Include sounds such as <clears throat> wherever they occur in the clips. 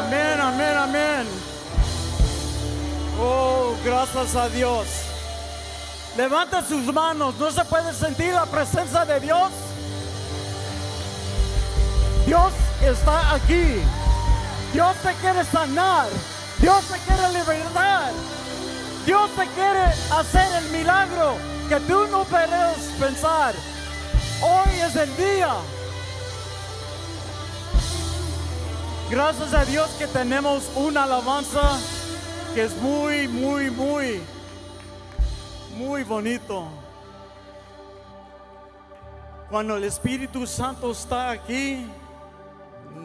Amén, amén, amén. Oh, gracias a Dios. Levanta sus manos. ¿No se puede sentir la presencia de Dios? Dios está aquí. Dios te quiere sanar. Dios te quiere liberar Dios te quiere hacer el milagro que tú no puedes pensar. Hoy es el día. Gracias a Dios que tenemos una alabanza que es muy, muy, muy, muy bonito. Cuando el Espíritu Santo está aquí,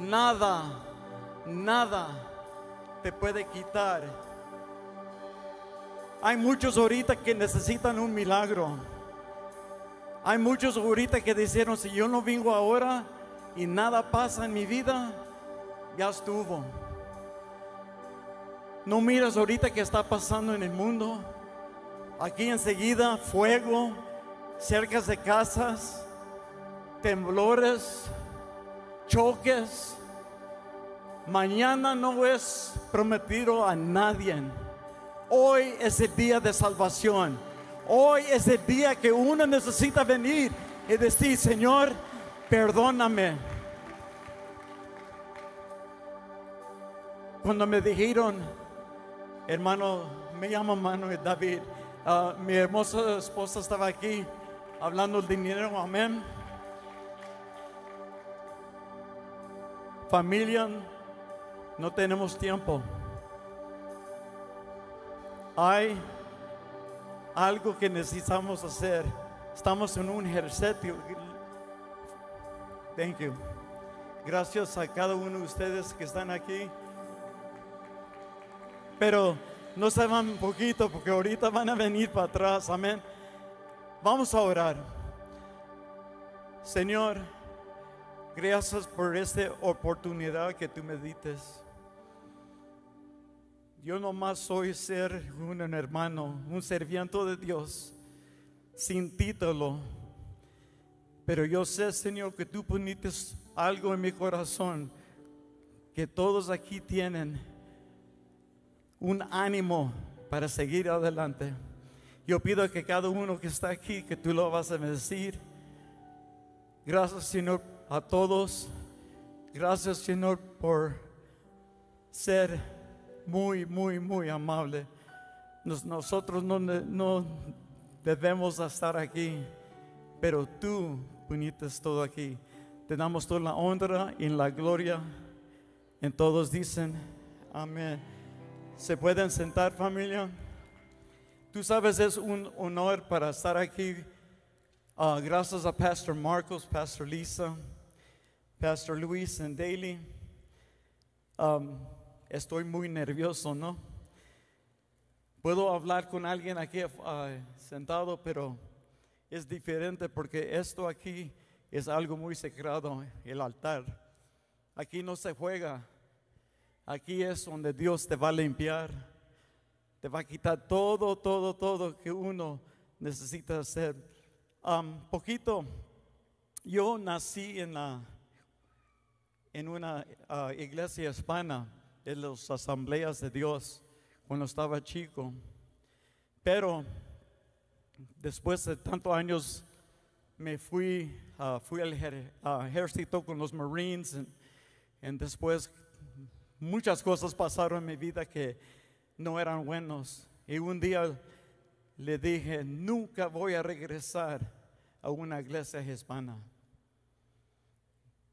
nada, nada te puede quitar. Hay muchos ahorita que necesitan un milagro. Hay muchos ahorita que dijeron, si yo no vengo ahora y nada pasa en mi vida, ya estuvo. No miras ahorita qué está pasando en el mundo. Aquí enseguida fuego, cercas de casas, temblores, choques. Mañana no es prometido a nadie. Hoy es el día de salvación. Hoy es el día que uno necesita venir y decir, Señor, perdóname Cuando me dijeron, hermano, me llamo Manuel David, ah, mi hermosa esposa estaba aquí hablando del dinero, amén. Familia, no tenemos tiempo. Hay algo que necesitamos hacer. Estamos en un ejercicio. Thank Gracias a cada uno de ustedes que están aquí pero no se van un poquito porque ahorita van a venir para atrás, amén. Vamos a orar. Señor, gracias por esta oportunidad que tú me dices. Yo no más soy ser un hermano, un serviento de Dios, sin título. Pero yo sé, Señor, que tú poniste algo en mi corazón que todos aquí tienen un ánimo para seguir adelante. Yo pido que cada uno que está aquí, que tú lo vas a decir Gracias Señor a todos. Gracias Señor por ser muy, muy, muy amable. nosotros no, no debemos estar aquí, pero tú poniste todo aquí. Te damos toda la honra y la gloria. En todos dicen, amén. ¿Se pueden sentar familia? Tú sabes, es un honor para estar aquí. Ah, gracias a Pastor Marcos, Pastor Lisa, Pastor Luis and Daily estoy muy nervioso, ¿no? Puedo hablar con alguien aquí ah, sentado, pero es diferente porque esto aquí es algo muy sagrado, el altar. Aquí no se juega, Aquí es donde Dios te va a limpiar, te va a quitar todo, todo, todo que uno necesita hacer. Un poquito, yo nací en, la, en una ah, iglesia hispana, en las asambleas de Dios, cuando estaba chico. Pero después de tantos años me fui, ah, fui al ejército con los Marines y después muchas cosas pasaron en mi vida que no eran buenos. Y un día le dije, nunca voy a regresar a una iglesia hispana.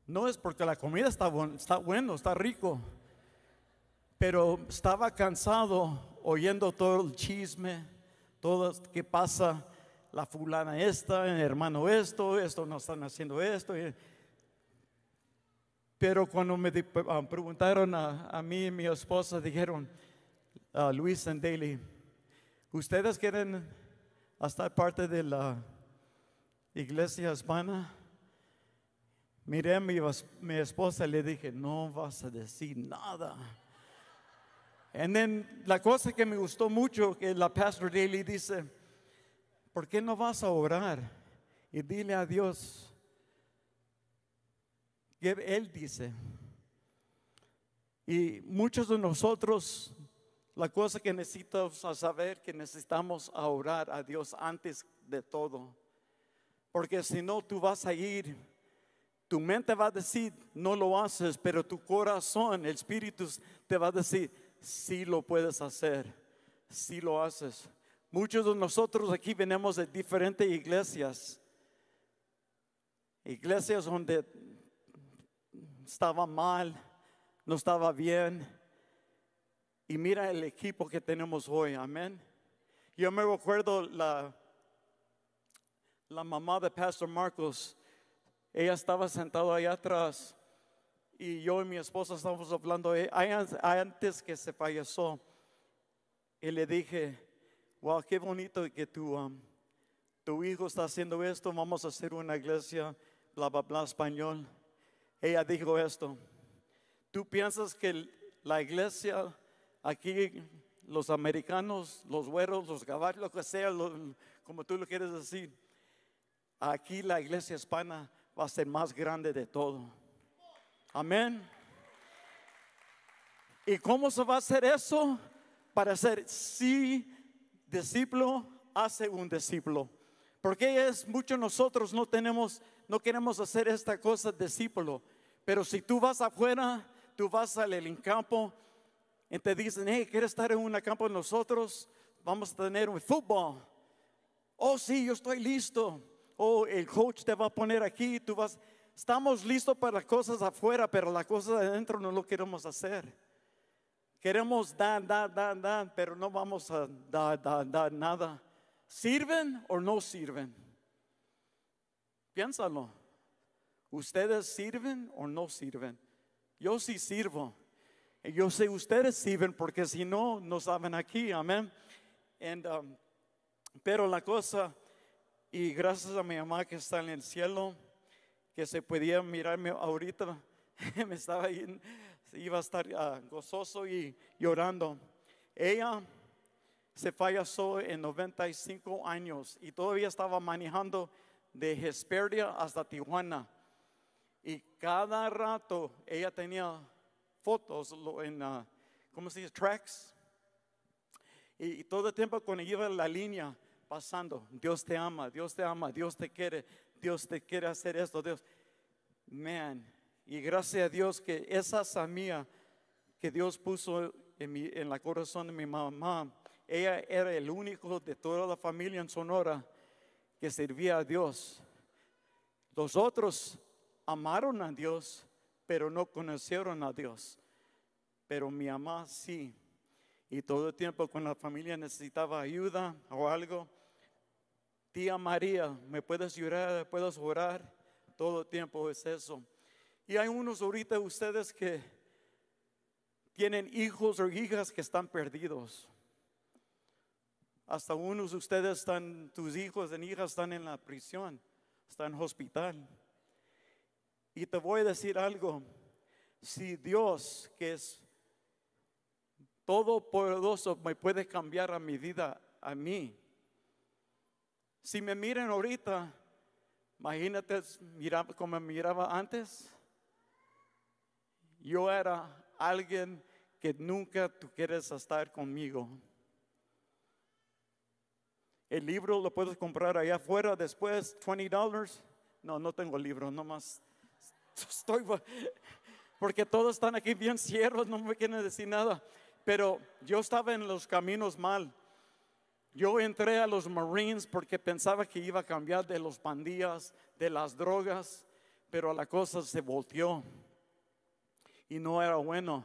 No es porque la comida está, está bueno, está rico, pero estaba cansado oyendo todo el chisme, todo lo que pasa, la fulana esta, el hermano esto, esto no están haciendo esto. Pero cuando me ah, preguntaron a, mí y mi esposa, dijeron, a ah, Luis and Daly, ¿ustedes quieren estar parte de la iglesia hispana? Miré a mi, esposa y le dije, no vas a decir nada. Y la cosa que me gustó mucho que la pastor Daly dice, ¿por qué no vas a orar y dile a Dios él dice. Y muchos de nosotros, la cosa que necesitamos saber, que necesitamos orar a Dios antes de todo. Porque si no, tú vas a ir, tu mente va a decir, no lo haces, pero tu corazón, el espíritu, te va a decir, sí lo puedes hacer, sí lo haces. Muchos de nosotros aquí venimos de diferentes iglesias, iglesias donde estaba mal, no estaba bien. Y mira el equipo que tenemos hoy, amén. Yo me recuerdo la, la mamá de Pastor Marcos, ella estaba sentada allá atrás y yo y mi esposa estábamos hablando eh, antes que se falleció. Y le dije, wow, qué bonito que um, tu hijo está haciendo esto, vamos a hacer una iglesia, bla, bla, bla, español ella dijo esto, ¿tú piensas que la iglesia aquí, los americanos, los güeros, los caballos, lo que sea, como tú lo quieres decir, aquí la iglesia hispana va a ser más grande de todo? Amén. ¿Y cómo se va a hacer eso? Para ser sí discípulo, hace un discípulo. Porque es mucho nosotros no tenemos, no queremos hacer esta cosa discípulo. Pero si tú vas afuera, tú vas al campo y te dicen, hey, ¿quieres estar en un campo con nosotros? Vamos a tener un fútbol. Oh, sí, yo estoy listo. Oh, el coach te va a poner aquí, tú vas. Estamos listos para las cosas afuera, pero las cosas adentro no lo queremos hacer. Queremos dar, dar, dar, dar, pero no vamos a dar, dar, dar nada. ¿Sirven o no sirven? Piénsalo. ¿Ustedes sirven o no sirven? Yo sí sirvo. Yo sé ustedes sirven porque si no, no saben aquí, amén. Um, pero la cosa, y gracias a mi mamá que está en el cielo, que se podía mirarme ahorita, <laughs> me estaba iba a estar ah, gozoso y llorando. Ella se falleció en 95 años y todavía estaba manejando de Hesperia hasta Tijuana. Y cada rato ella tenía fotos en, ah, ¿cómo se dice? Tracks. Y, todo el tiempo cuando iba la línea pasando, Dios te ama, Dios te ama, Dios te quiere, Dios te quiere hacer esto, Dios. Man, y gracias a Dios que esa samía que Dios puso en, mi, en la corazón de mi mamá, ella era el único de toda la familia en Sonora que servía a Dios. Los otros amaron a Dios, pero no conocieron a Dios. Pero mi mamá sí. Y todo el tiempo cuando la familia necesitaba ayuda o algo, tía María, ¿me puedes llorar? ¿Puedes orar? Todo el tiempo es eso. Y hay unos ahorita ustedes que tienen hijos o hijas que están perdidos. Hasta unos ustedes están, tus hijos y hijas están en la prisión, están en hospital. Y te voy a decir algo, si Dios, que es todopoderoso, me puede cambiar a mi vida, a mí, si me miren ahorita, imagínate mira, como me miraba antes, yo era alguien que nunca tú quieres estar conmigo. El libro lo puedes comprar allá afuera después, $20. No, no tengo libro, nomás <laughs> Estoy, porque todos están aquí bien cierros, no me quieren decir nada. Pero yo estaba en los caminos mal. Yo entré a los Marines porque pensaba que iba a cambiar de los pandillas, de las drogas, pero la cosa se volteó y no era bueno.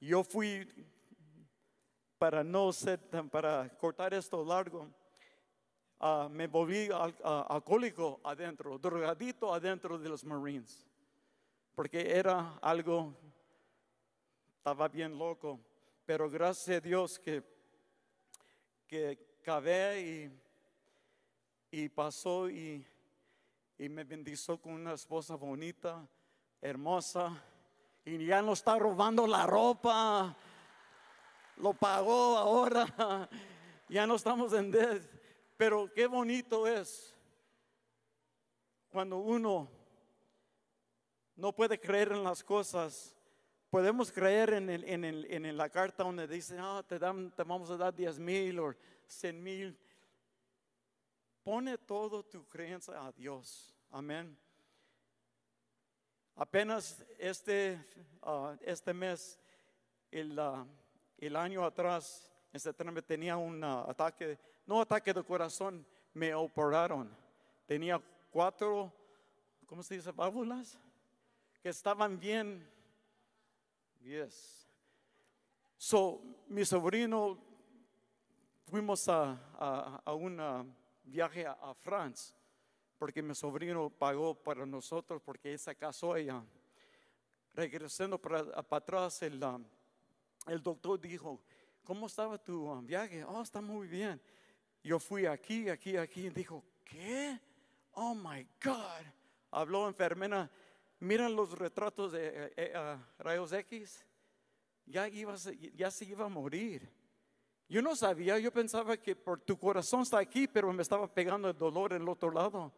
Yo fui, para no ser, para cortar esto largo, ah, me volví ah, alcohólico adentro, drogadito adentro de los Marines porque era algo, estaba bien loco, pero gracias a Dios que, que cabé. y, pasó y, me bendizó. con una esposa bonita, hermosa, y ya no está robando la ropa, lo pagó ahora, <laughs> ya no estamos en dead. pero qué bonito es cuando uno no puede creer en las cosas. Podemos creer en, en, en la carta donde dice, ah, te, vamos a dar 10 mil o 100 mil. Pone todo tu creencia a Dios. Amén. Apenas este, ah, este mes, el, ah, año atrás, este en septiembre tenía un ah, ataque, no ataque de corazón, me operaron. Tenía cuatro, ¿cómo se dice? Válvulas que estaban bien. Yes. So, mi sobrino, fuimos a, a, un ah, viaje a, France, porque mi sobrino pagó para nosotros, porque se casó ella. Regresando para, atrás, el, ah, el doctor dijo, ¿cómo estaba tu ah, viaje? Oh, está muy bien. Yo fui aquí, aquí, aquí. Dijo, ¿qué? Oh, my God. Habló enfermera, miran los retratos de eh, eh, eh, rayos X, ya, iba, ya se iba a morir. Yo no sabía, yo pensaba que por tu corazón está aquí, pero me estaba pegando el dolor en el otro lado.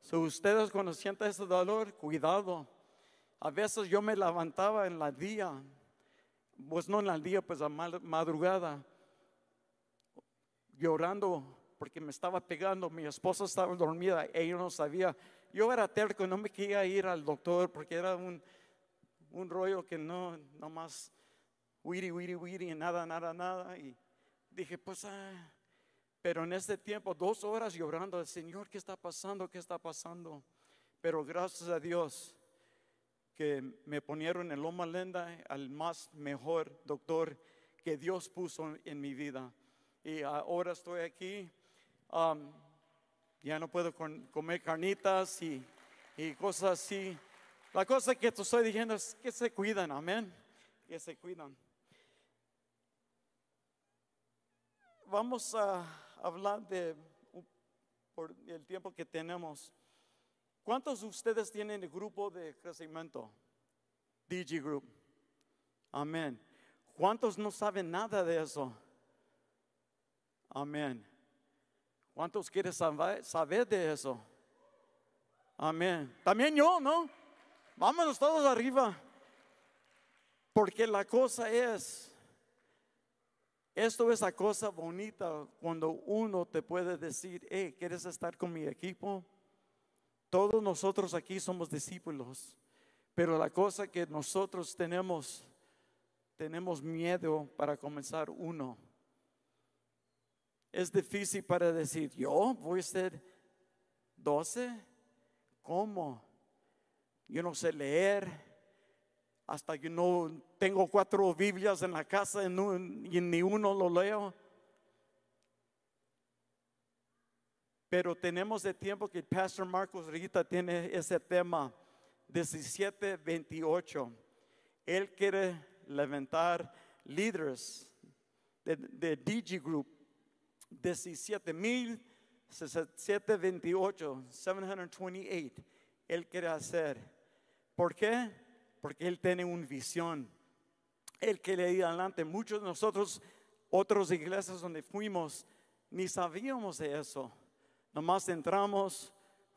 Si ustedes cuando ese dolor, cuidado. A veces yo me levantaba en la día, pues no en la día, pues a madrugada, llorando porque me estaba pegando, mi esposa estaba dormida, y yo no sabía, yo era terco, no me quería ir al doctor porque era un, un rollo que no, nomás, wiri, wiri, wiri, nada, nada, nada. Y dije, pues, ah, pero en este tiempo, dos horas llorando al Señor, ¿qué está pasando? ¿Qué está pasando? Pero gracias a Dios que me ponieron en Loma Lenda al más mejor doctor que Dios puso en mi vida. Y ahora estoy aquí. Um, ya no puedo comer carnitas y, y cosas así. La cosa que te estoy diciendo es que se cuidan, amén, que se cuidan. Vamos a hablar de, por el tiempo que tenemos, ¿cuántos de ustedes tienen el grupo de crecimiento? DG Group. Amén. ¿Cuántos no saben nada de eso? Amén. ¿Cuántos quieren saber de eso? Amén. También yo, ¿no? Vámonos todos arriba. Porque la cosa es, esto es la cosa bonita cuando uno te puede decir, hey, ¿quieres estar con mi equipo? Todos nosotros aquí somos discípulos, pero la cosa que nosotros tenemos, tenemos miedo para comenzar uno es difícil para decir, yo voy a ser 12, ¿cómo? Yo no sé leer, hasta que no tengo cuatro Biblias en la casa y, ni uno lo leo. Pero tenemos el tiempo que el Pastor Marcos Rita tiene ese tema 17-28. Él quiere levantar líderes de, de DG Group 17,728, 728, Él quiere hacer. ¿Por qué? Porque Él tiene una visión. Él quiere ir adelante. Muchos de nosotros, otras iglesias donde fuimos, ni sabíamos de eso. Nomás entramos,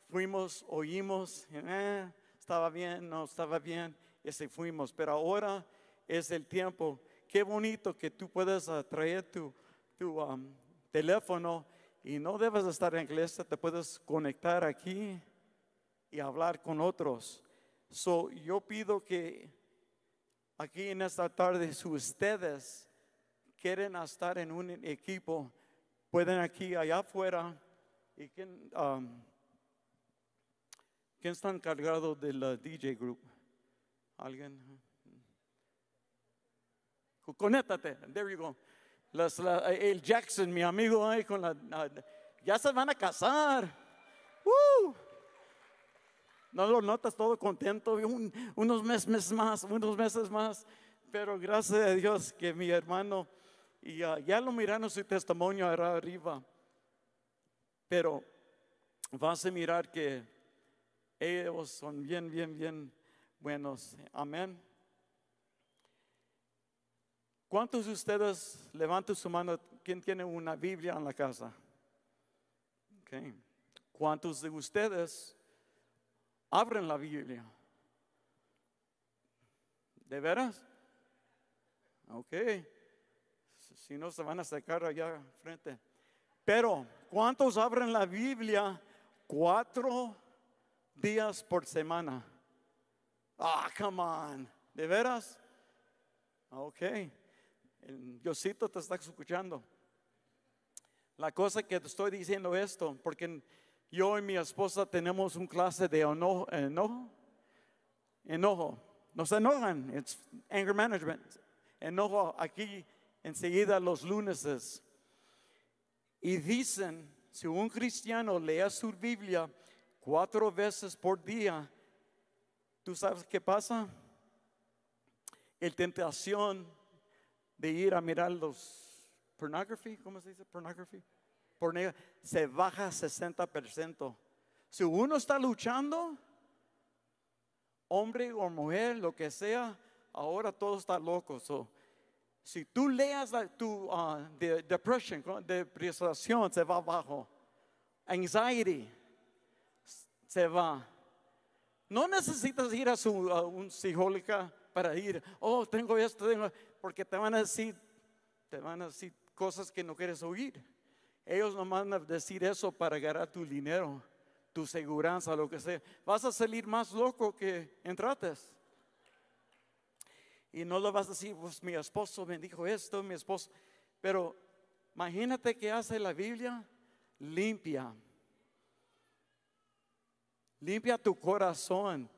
fuimos, oímos, eh, estaba bien, no estaba bien, y se fuimos. Pero ahora es el tiempo. Qué bonito que tú puedas atraer tu, tu um, teléfono y no debes estar en iglesia, te puedes conectar aquí y hablar con otros. So, yo pido que aquí en esta tarde, si ustedes quieren estar en un equipo, pueden aquí, allá afuera, y quién, um, ¿quién está encargado del DJ group? ¿Alguien? Conéctate, there you go el Jackson, mi amigo, con la, ya se van a casar. No lo notas todo contento, unos meses más, unos meses más. Pero gracias a Dios que mi hermano, y ah, ya, lo miraron su testimonio arriba. Pero vas a mirar que ellos son bien, bien, bien buenos. Amén. ¿Cuántos de ustedes levanten su mano? ¿Quién tiene una Biblia en la casa? Okay. ¿Cuántos de ustedes abren la Biblia? ¿De veras? Ok. Si no, se van a sacar allá frente. Pero, ¿cuántos abren la Biblia cuatro días por semana? Ah, come on. ¿De veras? Ok. Diosito te está escuchando. La cosa que te estoy diciendo esto, porque yo y mi esposa tenemos un clase de enojo, enojo, Nos enojan, it's anger management. Enojo aquí enseguida los lunes. Y dicen, si un cristiano lee su Biblia cuatro veces por día, ¿tú sabes qué pasa? El tentación de ir a mirar los pornography, ¿cómo se dice? Pornography. se baja 60%. Si uno está luchando, hombre o mujer, lo que sea, ahora todo está loco. si tú leas tu uh, depression, depresión se va abajo. Anxiety se va. No necesitas ir a, su, un psicólogo para ir, oh, tengo esto, tengo porque te van a decir, te van a decir cosas que no quieres oír. Ellos no van a decir eso para ganar tu dinero, tu seguridad, lo que sea. Vas a salir más loco que entrates. Y no lo vas a decir, pues mi esposo me dijo esto, mi esposo. Pero imagínate que hace la Biblia limpia. Limpia tu corazón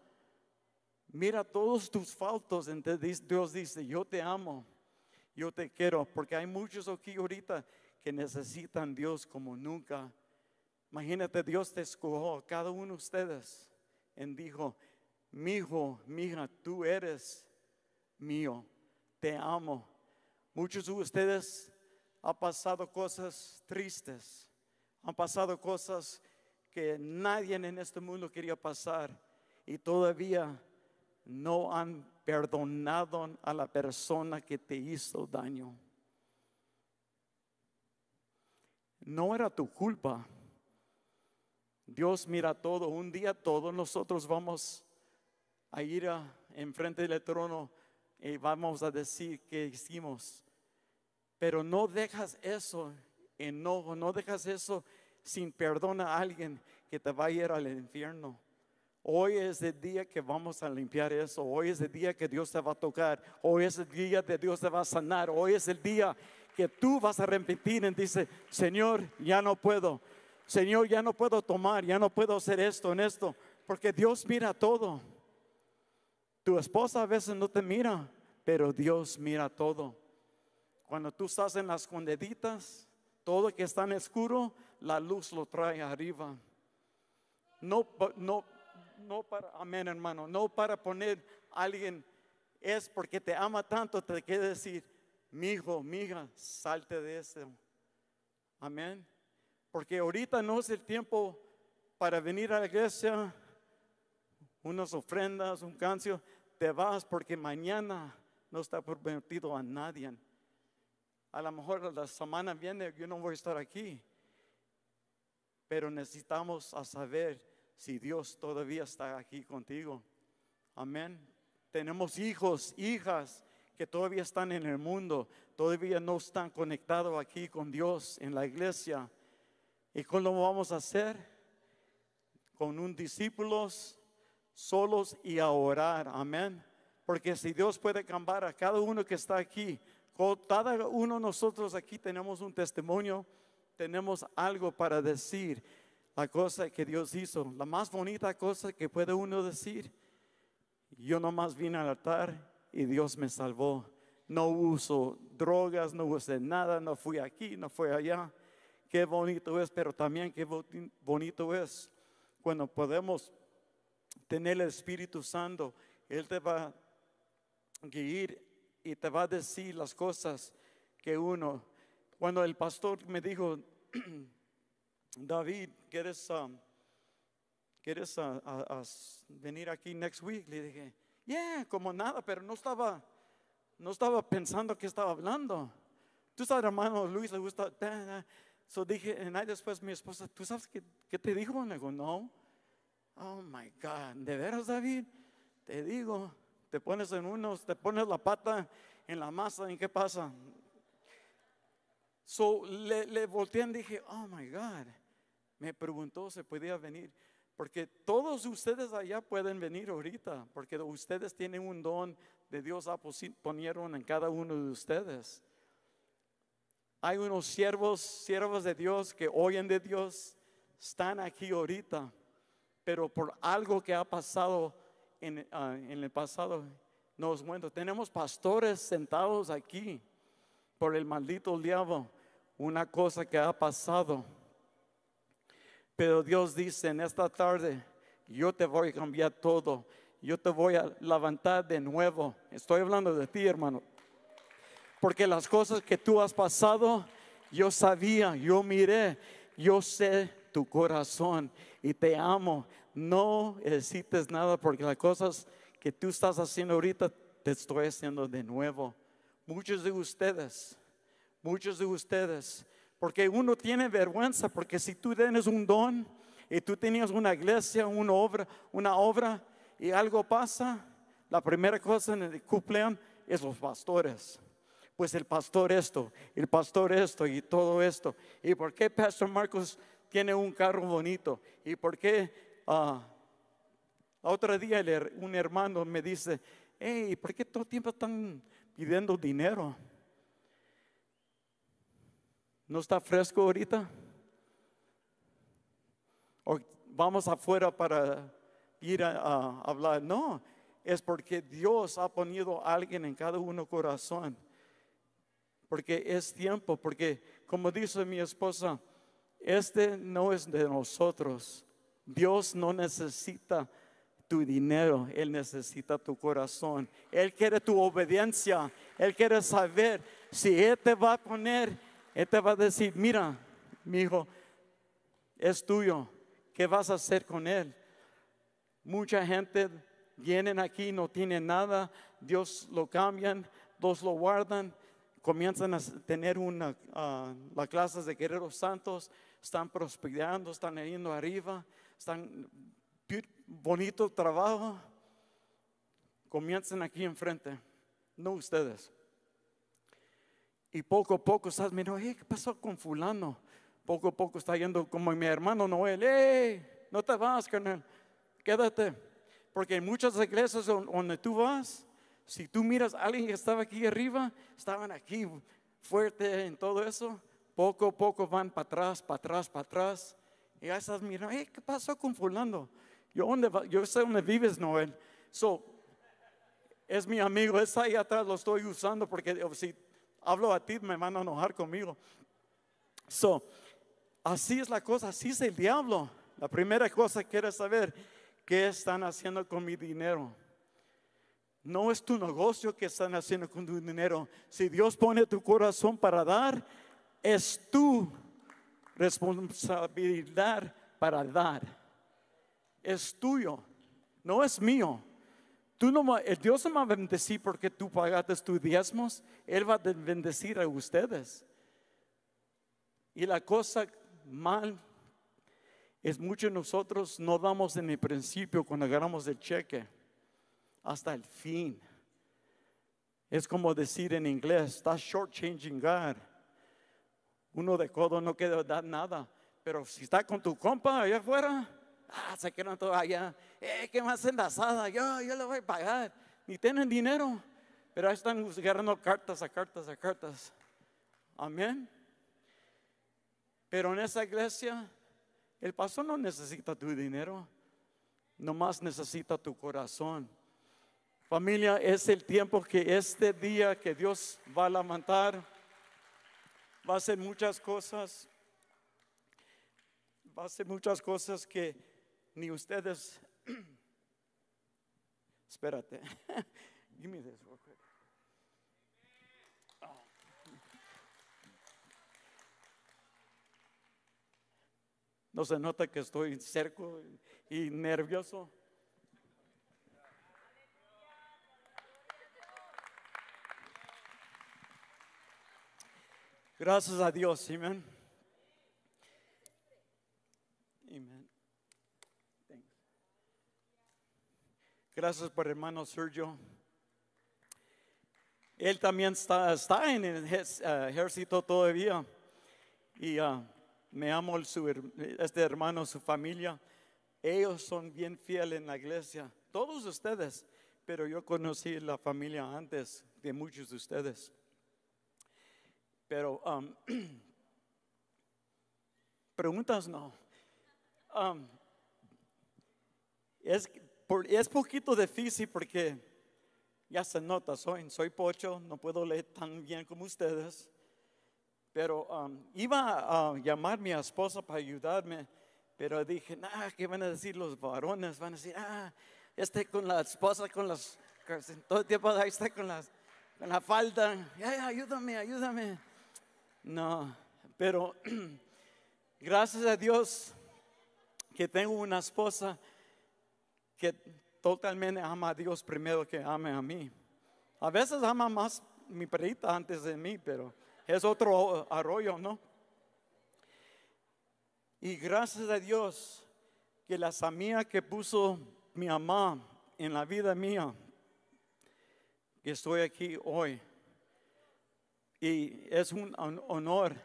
mira todos tus faltos. Entonces Dios dice, yo te amo, yo te quiero, porque hay muchos aquí ahorita que necesitan Dios como nunca. Imagínate, Dios te escogió, cada uno de ustedes, y dijo, mi hijo, mi hija, tú eres mío, te amo. Muchos de ustedes han pasado cosas tristes, han pasado cosas que nadie en este mundo quería pasar y todavía no han perdonado a la persona que te hizo daño. No era tu culpa. Dios mira todo. Un día todos nosotros vamos a ir a, enfrente del trono y vamos a decir que hicimos. Pero no dejas eso enojo, no dejas eso sin perdón a alguien que te va a ir al infierno. Hoy es el día que vamos a limpiar eso. Hoy es el día que Dios te va a tocar. Hoy es el día que Dios te va a sanar. Hoy es el día que tú vas a repetir y dice, Señor, ya no puedo. Señor, ya no puedo tomar, ya no puedo hacer esto, en esto. Porque Dios mira todo. Tu esposa a veces no te mira, pero Dios mira todo. Cuando tú estás en las condeditas, todo que está en oscuro, la luz lo trae arriba. No, no, no para, amén hermano, no para poner a alguien, es porque te ama tanto, te quiere decir, mi hijo, mi hija, salte de eso Amén. Porque ahorita no es el tiempo para venir a la iglesia, unas ofrendas, un cancio, te vas porque mañana no está permitido a nadie. A lo mejor la semana viene yo no voy a estar aquí, pero necesitamos a saber si Dios todavía está aquí contigo. Amén. Tenemos hijos, hijas que todavía están en el mundo, todavía no están conectados aquí con Dios en la iglesia. ¿Y cómo vamos a hacer? Con un discípulos solos y a orar. Amén. Porque si Dios puede cambiar a cada uno que está aquí, cada uno de nosotros aquí tenemos un testimonio, tenemos algo para decir la cosa que Dios hizo, la más bonita cosa que puede uno decir. Yo nomás vine al altar y Dios me salvó. No uso drogas, no usé nada, no fui aquí, no fui allá. Qué bonito es, pero también qué bonito es cuando podemos tener el Espíritu Santo. Él te va a guiar y te va a decir las cosas que uno. Cuando el pastor me dijo, <clears throat> David, ¿quieres, um, ¿quieres uh, venir aquí next week? Le dije, yeah, como nada, pero no estaba, no estaba pensando que estaba hablando. Tú sabes, hermano Luis, le gusta. So dije, y después mi esposa, ¿tú sabes qué, qué te dijo? Le digo, no. Oh my God, ¿de veras, David? Te digo, te pones en unos, te pones la pata en la masa, ¿en qué pasa? So le, volteé y dije, oh my God. Me preguntó si podía venir. Porque todos ustedes allá pueden venir ahorita, porque ustedes tienen un don de Dios, ponieron en cada uno de ustedes. Hay unos siervos, siervos de Dios que oyen de Dios, están aquí ahorita, pero por algo que ha pasado en, ah, en el pasado, nos muestro. Tenemos pastores sentados aquí por el maldito diablo una cosa que ha pasado. Pero Dios dice en esta tarde, yo te voy a cambiar todo, yo te voy a levantar de nuevo. Estoy hablando de ti, hermano. Porque las cosas que tú has pasado, yo sabía, yo miré, yo sé tu corazón y te amo. No necesites nada porque las cosas que tú estás haciendo ahorita, te estoy haciendo de nuevo. Muchos de ustedes muchos de ustedes, porque uno tiene vergüenza, porque si tú tienes un don y tú tenías una iglesia, una obra, una obra y algo pasa, la primera cosa en el cumpleaños es los pastores. Pues el pastor esto, el pastor esto y todo esto. ¿Y por qué Pastor Marcos tiene un carro bonito? ¿Y por qué uh, ah, otro día un hermano me dice, hey, ¿por qué todo el tiempo están pidiendo dinero? ¿No está fresco ahorita? ¿O vamos afuera para ir a, hablar? No, es porque Dios ha ponido a alguien en cada uno corazón. Porque es tiempo, porque como dice mi esposa, este no es de nosotros. Dios no necesita tu dinero, Él necesita tu corazón. Él quiere tu obediencia, Él quiere saber si Él te va a poner él te va a decir, mira, mi hijo, es tuyo. ¿Qué vas a hacer con él? Mucha gente viene aquí, no tiene nada, Dios lo cambian, Dios lo guardan, comienzan a tener una, ah, clase las clases de guerreros santos, están prosperando, están yendo arriba, están bonito trabajo. Comienzan aquí enfrente, no ustedes. Y poco a poco estás mirando, ¿qué pasó con fulano? Poco a poco está yendo como mi hermano Noel, ¿eh? no te vas, carnal, quédate. Porque en muchas iglesias donde tú vas, si tú miras a alguien que estaba aquí arriba, estaban aquí fuerte en todo eso, poco a poco van para atrás, para atrás, para atrás. Y ya estás mirando, ¿qué pasó con fulano? Yo, dónde yo sé dónde vives, Noel. So, es mi amigo, está ahí atrás, lo estoy usando porque si hablo a ti, me van a enojar conmigo. So, así es la cosa, así es el diablo. La primera cosa que quiere saber, ¿qué están haciendo con mi dinero? No es tu negocio que están haciendo con tu dinero. Si Dios pone tu corazón para dar, es tu responsabilidad para dar. Es tuyo, no es mío el Dios no va a bendecir porque tú pagaste tus diezmos, Él va a bendecir a ustedes. Y la cosa mal es mucho de nosotros no damos en el principio cuando agarramos el cheque hasta el fin. Es como decir en inglés, está shortchanging God. Uno de codo no queda dar nada, pero si está con tu compa allá afuera, Ah, se quedan todos allá. Eh, ¿Qué más enlazada? Yo, yo lo voy a pagar. Ni tienen dinero. Pero ahí están jugando cartas a cartas a cartas. Amén. Pero en esa iglesia, el pastor no necesita tu dinero. Nomás necesita tu corazón. Familia, es el tiempo que este día que Dios va a lamentar, va a hacer muchas cosas, va a hacer muchas cosas que ni ustedes. <clears throat> Espérate. <laughs> Give me this oh. No se nota que estoy cerco y nervioso. Gracias a Dios, amén. Gracias por hermano Sergio. Él también está, en el eh, ejército todavía. Y ah, me amo este hermano, su familia. Ellos son bien fieles en la iglesia. Todos ustedes. Pero yo conocí la familia antes de muchos de ustedes. Pero um, <clears throat> preguntas no. Um, es por, es poquito difícil porque ya se nota, soy, soy pocho, no puedo leer tan bien como ustedes. Pero um, iba a llamar a mi esposa para ayudarme, pero dije, ah, ¿qué van a decir los varones? Van a decir, ah, este con la esposa, con las, todo el tiempo ahí está con, las, con la falda, ay, ayúdame, ayúdame. No, pero <clears throat> gracias a Dios que tengo una esposa que totalmente ama a Dios primero que ame a mí. A veces ama más mi perrita antes de mí, pero es otro arroyo, ¿no? Y gracias a Dios que la samía que puso mi mamá en la vida mía, que estoy aquí hoy. Y es un honor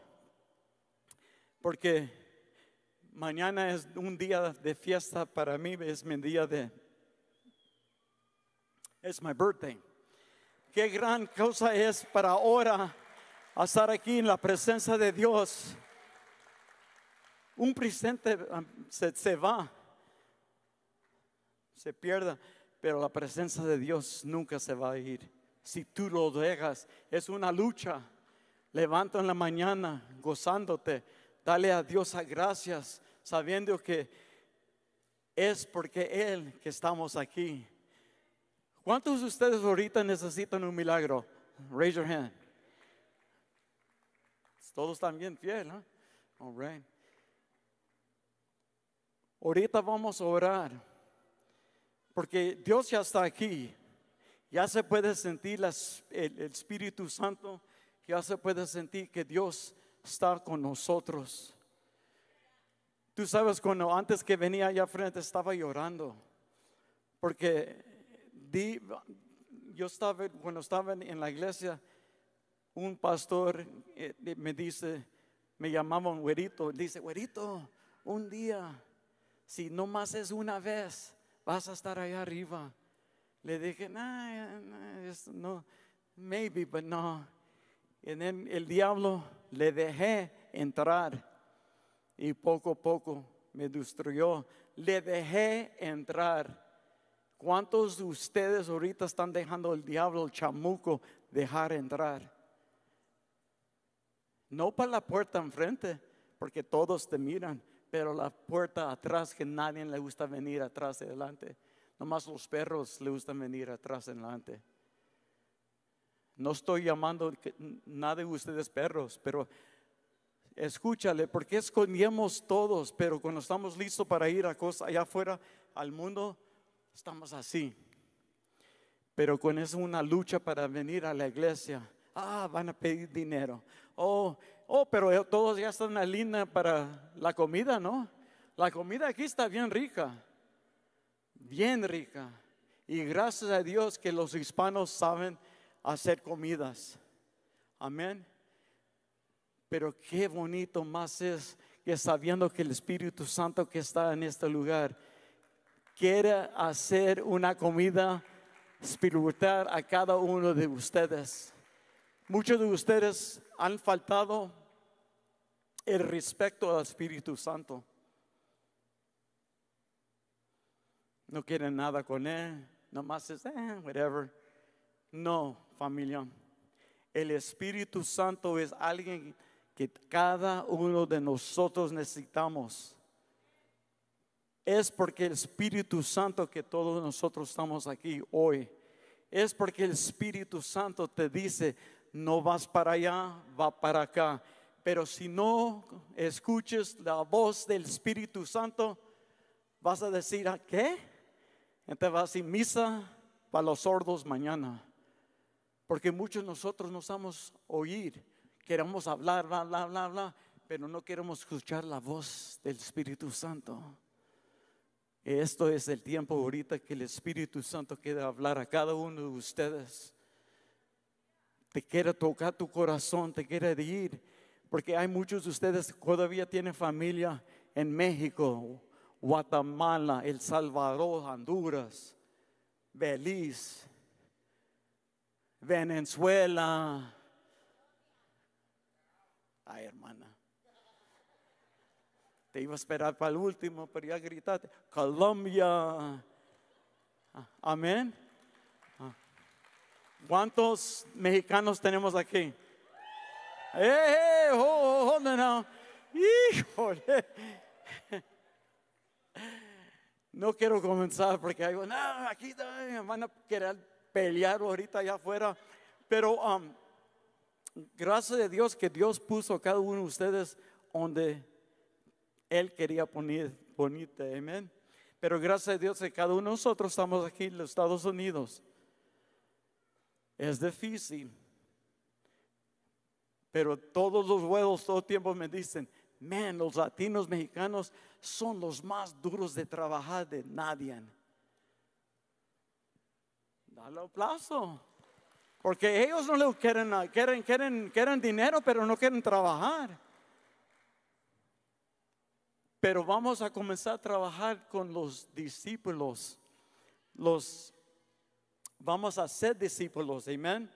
porque Mañana es un día de fiesta para mí, es mi día de... Es mi birthday. Qué gran cosa es para ahora estar aquí en la presencia de Dios. Un presente um, se, va, se pierda, pero la presencia de Dios nunca se va a ir. Si tú lo dejas, es una lucha. Levanta en la mañana gozándote. Dale a Dios a gracias sabiendo que es porque Él que estamos aquí. ¿Cuántos de ustedes ahorita necesitan un milagro? Raise your hand. Todos están bien fiel, ¿no? All right. Ahorita vamos a orar, porque Dios ya está aquí. Ya se puede sentir el Espíritu Santo, ya se puede sentir que Dios está con nosotros. Tú sabes, cuando antes que venía allá frente estaba llorando, porque yo estaba, cuando estaba en la iglesia, un pastor eh, me dice, me un güerito, dice, güerito, un día, si no más es una vez, vas a estar allá arriba. Le dije, no, no, maybe, but no. Y el diablo le dejé entrar y poco a poco me destruyó. Le dejé entrar. ¿Cuántos de ustedes ahorita están dejando el diablo, el chamuco, dejar entrar? No para la puerta enfrente, porque todos te miran, pero la puerta atrás que nadie le gusta venir atrás y adelante. Nomás los perros le gustan venir atrás adelante. No estoy llamando nadie de ustedes perros, pero Escúchale, porque escondíamos todos, pero cuando estamos listos para ir a cosas allá afuera, al mundo, estamos así. Pero con eso una lucha para venir a la iglesia, ah, van a pedir dinero. Oh, oh, pero todos ya están en línea para la comida, ¿no? La comida aquí está bien rica, bien rica. Y gracias a Dios que los hispanos saben hacer comidas. Amén. Pero qué bonito más es que sabiendo que el Espíritu Santo que está en este lugar quiere hacer una comida espiritual a cada uno de ustedes. Muchos de ustedes han faltado el respeto al Espíritu Santo. No quieren nada con él, nomás es, eh, whatever. No, familia. El Espíritu Santo es alguien que cada uno de nosotros necesitamos. Es porque el Espíritu Santo que todos nosotros estamos aquí hoy. Es porque el Espíritu Santo te dice, no vas para allá, va para acá. Pero si no escuches la voz del Espíritu Santo, vas a decir, ¿a qué? Entonces vas a decir, misa para los sordos mañana. Porque muchos de nosotros no sabemos oír queremos hablar, bla, bla, bla, bla, pero no queremos escuchar la voz del Espíritu Santo. Esto es el tiempo ahorita que el Espíritu Santo quiere hablar a cada uno de ustedes. Te quiere tocar tu corazón, te quiere decir. porque hay muchos de ustedes que todavía tienen familia en México, Guatemala, El Salvador, Honduras, Belice, Venezuela, Ay, hermana. Te iba a esperar para el último, pero ya gritaste, Colombia. Ah, amén. Ah. ¿Cuántos mexicanos tenemos aquí? ¡Eh, oh, oh, oh, no! ¡Híjole! No quiero comenzar porque hay, no, aquí van a querer pelear ahorita allá afuera. Pero um, Gracias a Dios que Dios puso a cada uno de ustedes donde Él quería poner, ponerte. Amén. Pero gracias a Dios que cada uno de nosotros estamos aquí en los Estados Unidos. Es difícil. Pero todos los huevos todo el tiempo me dicen, man, los latinos mexicanos son los más duros de trabajar de nadie. Dale plazo. Porque ellos no les quieren, ah, quieren, quieren, quieren dinero, pero no quieren trabajar. Pero vamos a comenzar a trabajar con los discípulos. Los vamos a ser discípulos, amén.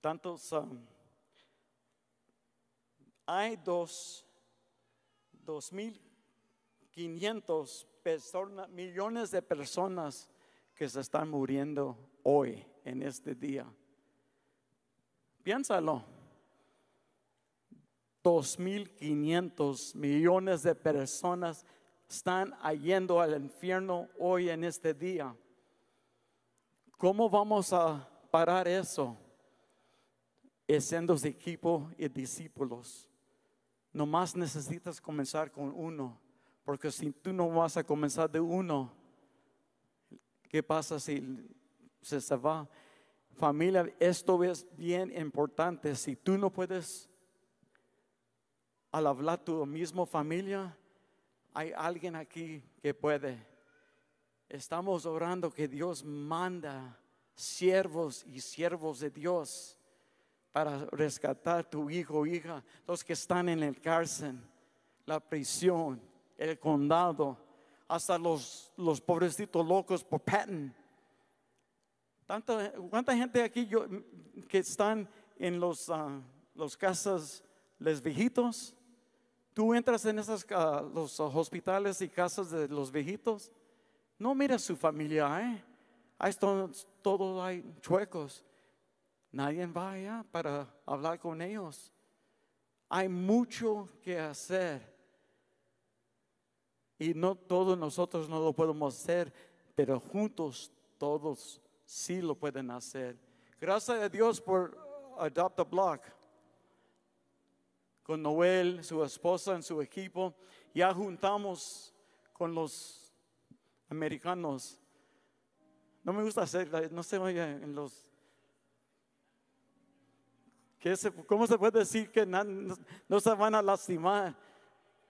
Tantos ah, hay dos dos mil 500 personas, millones de personas que se están muriendo hoy, en este día. Piénsalo. 2.500 millones de personas están yendo al infierno hoy en este día. ¿Cómo vamos a parar eso? Siendo equipo y discípulos. no más necesitas comenzar con uno porque si tú no vas a comenzar de uno, ¿qué pasa si se, se va? Familia, esto es bien importante. Si tú no puedes al hablar tu mismo familia, hay alguien aquí que puede. Estamos orando que Dios manda siervos y siervos de Dios para rescatar tu hijo o hija, los que están en el cárcel, la prisión, el condado, hasta los, pobrecitos locos por Patton. Tanta, ¿Cuánta gente aquí que están en las ah, los casas les viejitos? Tú entras en esos ah, los hospitales y casas de los viejitos, no mira su familia, ¿eh? todos hay chuecos. Nadie va allá para hablar con ellos. Hay mucho que hacer y no todos nosotros no lo podemos hacer, pero juntos todos sí lo pueden hacer. Gracias a Dios por Adopt a Block. Con Noel, su esposa, en su equipo, ya juntamos con los americanos. No me gusta hacer, no se oye en los. ¿Cómo se puede decir que no, se van a lastimar?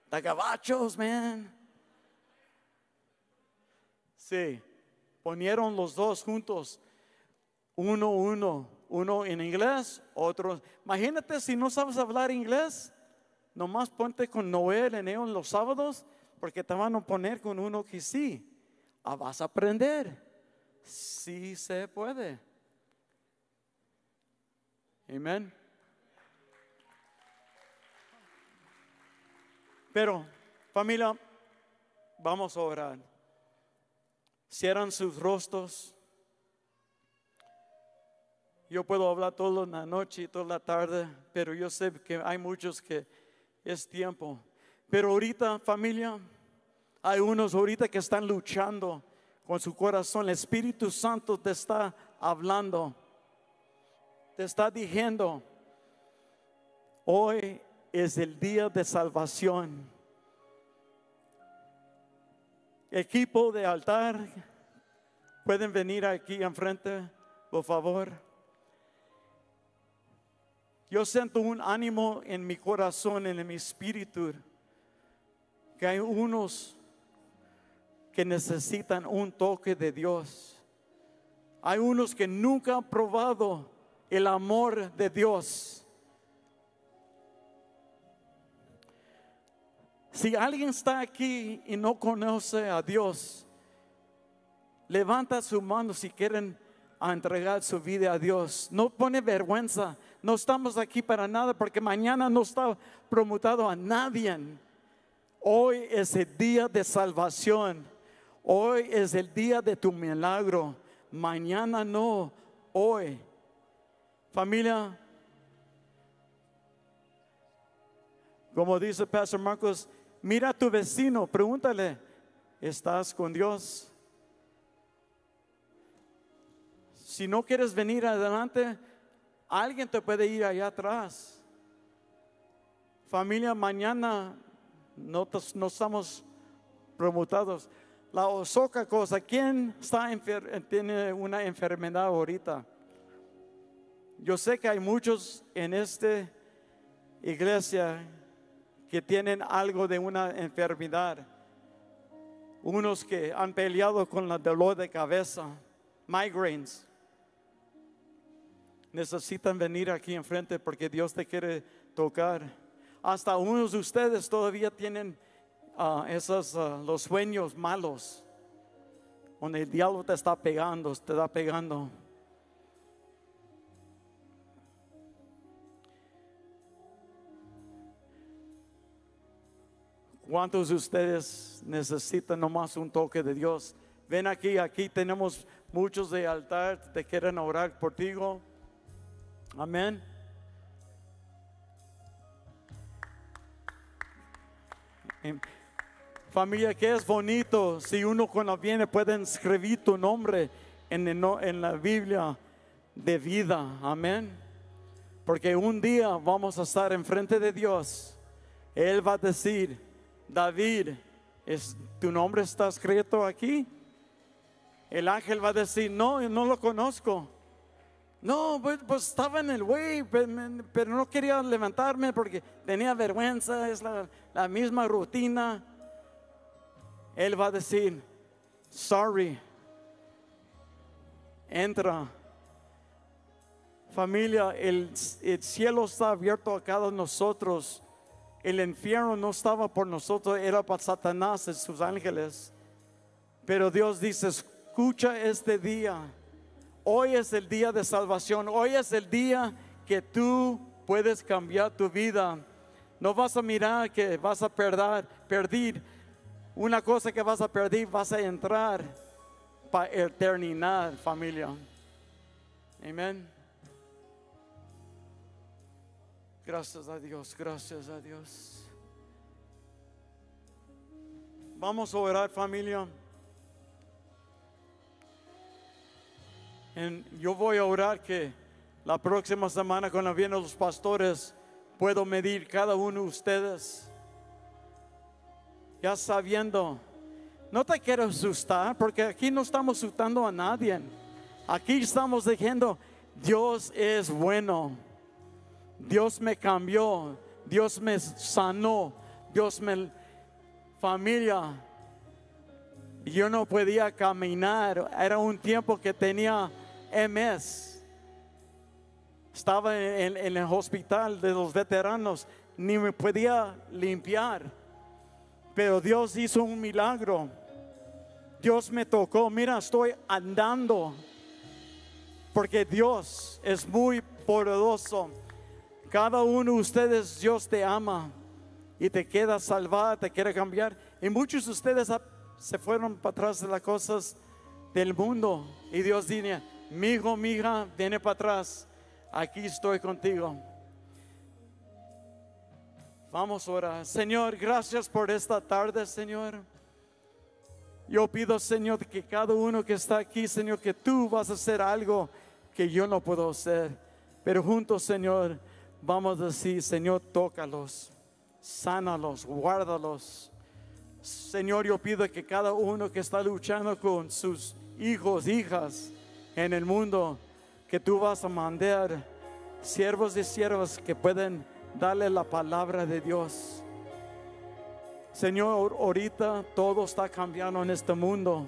Los cabachos man. Sí, ponieron los dos juntos, uno, uno, uno en inglés, otro. Imagínate si no sabes hablar inglés, nomás ponte con Noel en ellos los sábados, porque te van a poner con uno que sí. Ah, vas a aprender. Sí se puede. Amén. Pero, familia, vamos a orar cierran sus rostros. Yo puedo hablar toda la noche y toda la tarde, pero yo sé que hay muchos que es tiempo. Pero ahorita, familia, hay unos ahorita que están luchando con su corazón. El Espíritu Santo te está hablando, te está diciendo, hoy es el día de salvación. Equipo de altar, pueden venir aquí enfrente, por favor. Yo siento un ánimo en mi corazón, en mi espíritu, que hay unos que necesitan un toque de Dios. Hay unos que nunca han probado el amor de Dios. Si alguien está aquí y no conoce a Dios, levanta su mano si quieren entregar su vida a Dios. No pone vergüenza. No estamos aquí para nada porque mañana no está promutado a nadie. Hoy es el día de salvación. Hoy es el día de tu milagro. Mañana no. Hoy. Familia, como dice Pastor Marcos, Mira a tu vecino, pregúntale, ¿estás con Dios? Si no quieres venir adelante, alguien te puede ir allá atrás. Familia, mañana no, estamos promutados. La osoca cosa, ¿quién está tiene una enfermedad ahorita? Yo sé que hay muchos en esta iglesia que tienen algo de una enfermedad, unos que han peleado con la dolor de cabeza, migraines. Necesitan venir aquí enfrente porque Dios te quiere tocar. Hasta unos de ustedes todavía tienen ah, esos, ah, los sueños malos, donde el diablo te está pegando, te da pegando. ¿Cuántos de ustedes necesitan nomás un toque de Dios? Ven aquí, aquí tenemos muchos de altar, te quieren orar por ti. Amén. Em, familia, que es bonito si uno cuando viene puede escribir tu nombre en, en la Biblia de vida. Amén. Porque un día vamos a estar enfrente de Dios. Él va a decir, David, es, ¿tu nombre está escrito aquí? El ángel va a decir, no, no lo conozco. No, pues, pues estaba en el way pues, pero no quería levantarme porque tenía vergüenza, es la, misma rutina. Él va a decir, sorry, entra. Familia, el, el cielo está abierto a cada nosotros el infierno no estaba por nosotros, era para Satanás y sus ángeles. Pero Dios dice, escucha este día. Hoy es el día de salvación. Hoy es el día que tú puedes cambiar tu vida. No vas a mirar que vas a perder, perder una cosa que vas a perder, vas a entrar para eternidad, familia. Amén. Gracias a Dios, gracias a Dios. Vamos a orar familia. yo voy a orar que la próxima semana cuando vienen los pastores puedo medir cada uno de ustedes. Ya sabiendo, no te quiero asustar porque aquí no estamos asustando a nadie. Aquí estamos diciendo, Dios es bueno. Dios me cambió, Dios me sanó, Dios me... Familia, yo no podía caminar, era un tiempo que tenía MS, estaba en, en el hospital de los veteranos, ni me podía limpiar, pero Dios hizo un milagro. Dios me tocó, mira, estoy andando, porque Dios es muy poderoso. Cada uno de ustedes, Dios te ama y te queda salvada, te quiere cambiar. Y muchos de ustedes ah, se fueron para atrás de las cosas del mundo. Y Dios dice, mi hijo, mi hija, viene para atrás. Aquí estoy contigo. Vamos ahora. Señor, gracias por esta tarde, Señor. Yo pido, Señor, que cada uno que está aquí, Señor, que tú vas a hacer algo que yo no puedo hacer. Pero juntos, Señor, vamos a decir, Señor, tócalos, sánalos, guárdalos. Señor, yo pido que cada uno que está luchando con sus hijos, hijas en el mundo, que tú vas a mandar siervos y siervas que pueden darle la palabra de Dios. Señor, ahorita todo está cambiando en este mundo,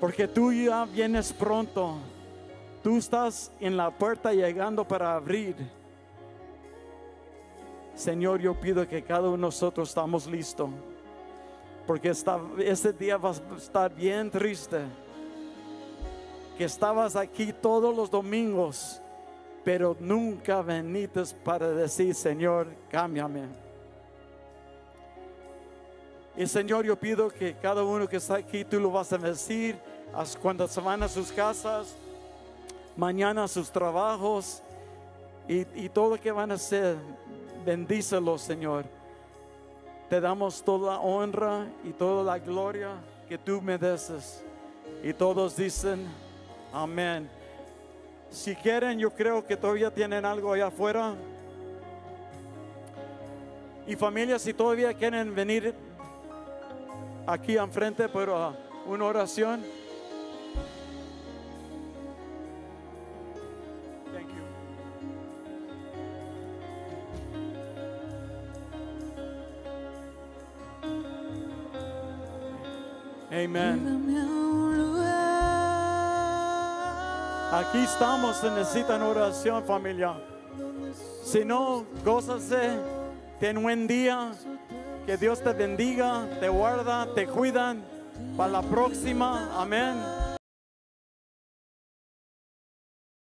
porque tú ya vienes pronto. Tú estás en la puerta llegando para abrir. Señor, yo pido que cada uno de nosotros estamos listos. Porque este día va a estar bien triste. Que estabas aquí todos los domingos, pero nunca veniste para decir, Señor, cámbiame. Y Señor, yo pido que cada uno que está aquí, tú lo vas a decir, cuando se van a sus casas, mañana sus trabajos y, todo lo que van a hacer. Bendícelo, Señor. Te damos toda la honra y toda la gloria que tú mereces. Y todos dicen, amén. Si quieren, yo creo que todavía tienen algo allá afuera. Y familia, si todavía quieren venir aquí enfrente para una oración. Amén. Aquí estamos, se necesitan oración familia. Si no, gózase, ten buen día, que Dios te bendiga, te guarda, te cuidan. Para la próxima, amén.